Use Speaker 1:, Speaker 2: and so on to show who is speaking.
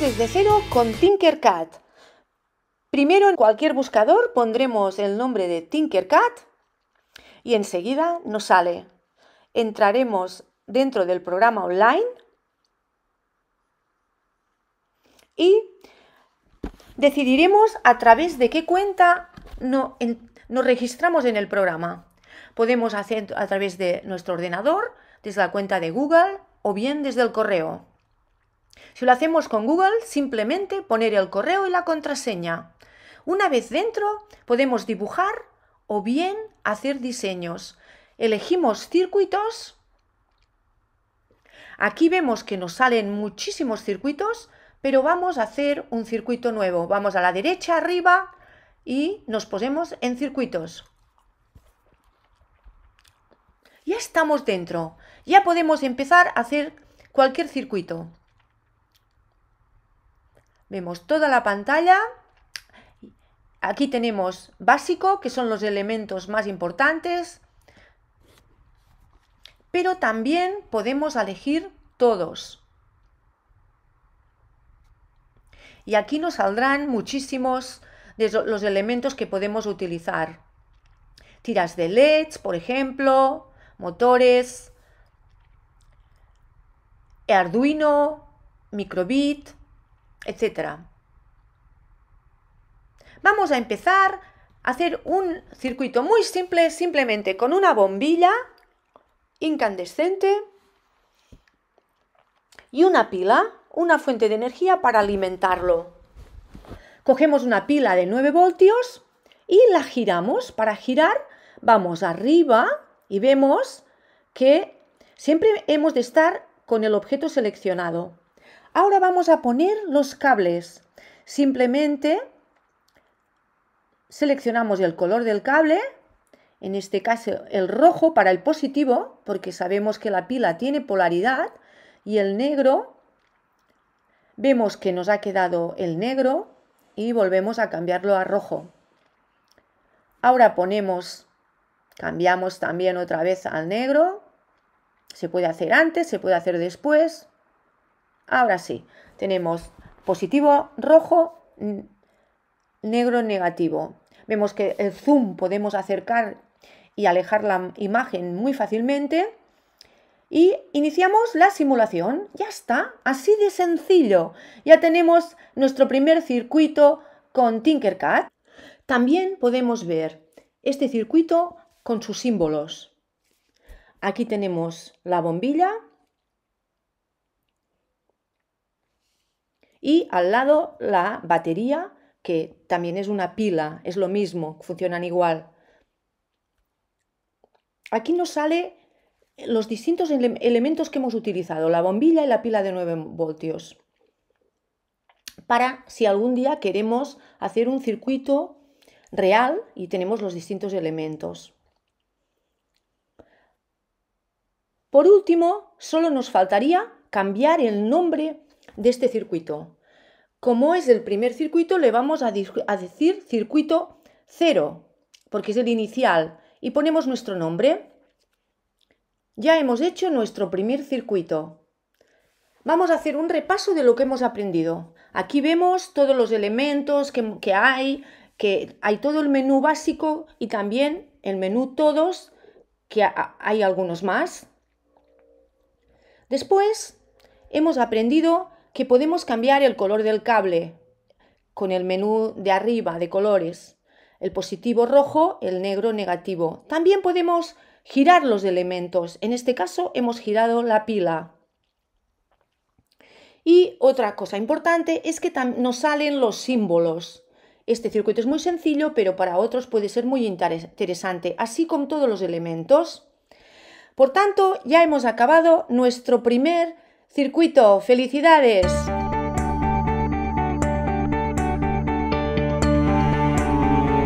Speaker 1: desde cero con Tinkercad. Primero en cualquier buscador pondremos el nombre de Tinkercad y enseguida nos sale. Entraremos dentro del programa online y decidiremos a través de qué cuenta nos registramos en el programa. Podemos hacer a través de nuestro ordenador, desde la cuenta de Google o bien desde el correo. Si lo hacemos con Google, simplemente poner el correo y la contraseña. Una vez dentro, podemos dibujar o bien hacer diseños. Elegimos circuitos. Aquí vemos que nos salen muchísimos circuitos, pero vamos a hacer un circuito nuevo. Vamos a la derecha, arriba y nos ponemos en circuitos. Ya estamos dentro. Ya podemos empezar a hacer cualquier circuito. Vemos toda la pantalla. Aquí tenemos básico, que son los elementos más importantes. Pero también podemos elegir todos. Y aquí nos saldrán muchísimos de los elementos que podemos utilizar. Tiras de LEDs, por ejemplo, motores, Arduino, microbit, etc. Vamos a empezar a hacer un circuito muy simple, simplemente con una bombilla incandescente y una pila, una fuente de energía para alimentarlo. Cogemos una pila de 9 voltios y la giramos. Para girar vamos arriba y vemos que siempre hemos de estar con el objeto seleccionado. Ahora vamos a poner los cables. Simplemente seleccionamos el color del cable, en este caso el rojo para el positivo, porque sabemos que la pila tiene polaridad, y el negro, vemos que nos ha quedado el negro y volvemos a cambiarlo a rojo. Ahora ponemos, cambiamos también otra vez al negro, se puede hacer antes, se puede hacer después, Ahora sí, tenemos positivo rojo, negro negativo. Vemos que el zoom podemos acercar y alejar la imagen muy fácilmente. Y iniciamos la simulación. Ya está, así de sencillo. Ya tenemos nuestro primer circuito con Tinkercad. También podemos ver este circuito con sus símbolos. Aquí tenemos la bombilla, y al lado la batería, que también es una pila, es lo mismo, funcionan igual. Aquí nos sale los distintos elementos que hemos utilizado, la bombilla y la pila de 9 voltios, para si algún día queremos hacer un circuito real y tenemos los distintos elementos. Por último, solo nos faltaría cambiar el nombre de este circuito. Como es el primer circuito, le vamos a, decir circuito 0, porque es el inicial, y ponemos nuestro nombre. Ya hemos hecho nuestro primer circuito. Vamos a hacer un repaso de lo que hemos aprendido. Aquí vemos todos los elementos que, que hay, que hay todo el menú básico y también el menú todos, que hay algunos más. Después hemos aprendido que podemos cambiar el color del cable con el menú de arriba de colores, el positivo rojo, el negro negativo. También podemos girar los elementos, en este caso hemos girado la pila. Y otra cosa importante es que nos salen los símbolos. Este circuito es muy sencillo, pero para otros puede ser muy interesante, así como todos los elementos. Por tanto, ya hemos acabado nuestro primer Circuito, felicidades.